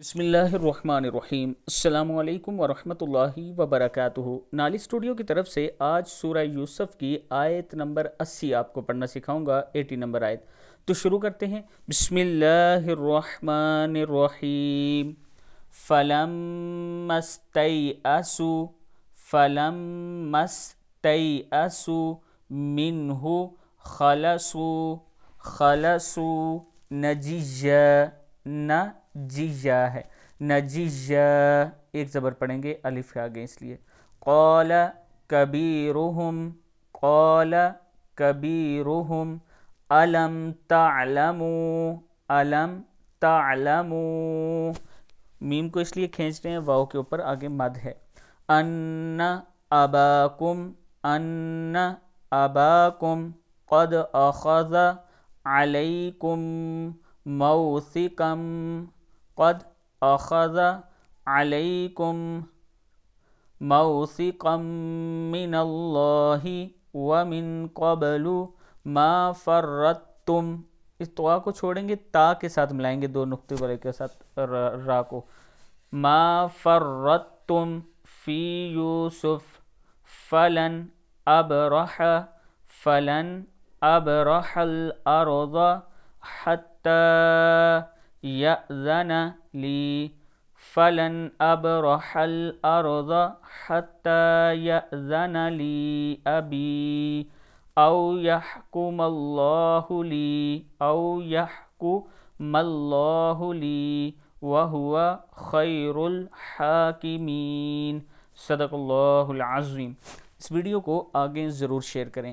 बसमीम् अल्लाम वरम वबरक़ नाली स्टूडियो की तरफ से आज सूर्य यूसुफ़ की आयत नंबर 80 आपको पढ़ना सिखाऊंगा 80 नंबर आयत तो शुरू करते हैं बसमीम फ़लम मस्तई असु फ़लम मस्तई असु मिनहु खलसु खलसु नजीज न जीजा है नजीजा एक ज़बर पढ़ेंगे अलिफ के आगे इसलिए कौल कबीरुहम कौल कबीरुहम अलम तालमू अलम तालमू मीम को इसलिए खींच रहे हैं वाव के ऊपर आगे मद है अन्न अबाकुम अन्न अबाकुम कद अखज़ अलैकुम मौसिकम قد أخذ عليكم موثقا من الله ومن قبل ما فرتم इस तो को छोड़ेंगे ता के साथ मिलाएंगे दो नुकते वाले के साथ रा, रा को मा फर्रतुम फी यूसुफ फलन अब रह फलन अब रहल अरोदा हत्ता يأذن لي فلن أبرح الأرض حتى يأذن لي أبي أو يحكم الله لي أو يحكم الله لي وهو خير الحاكمين صدق الله العظيم اس ویڈیو کو آگے ضرور شیئر کریں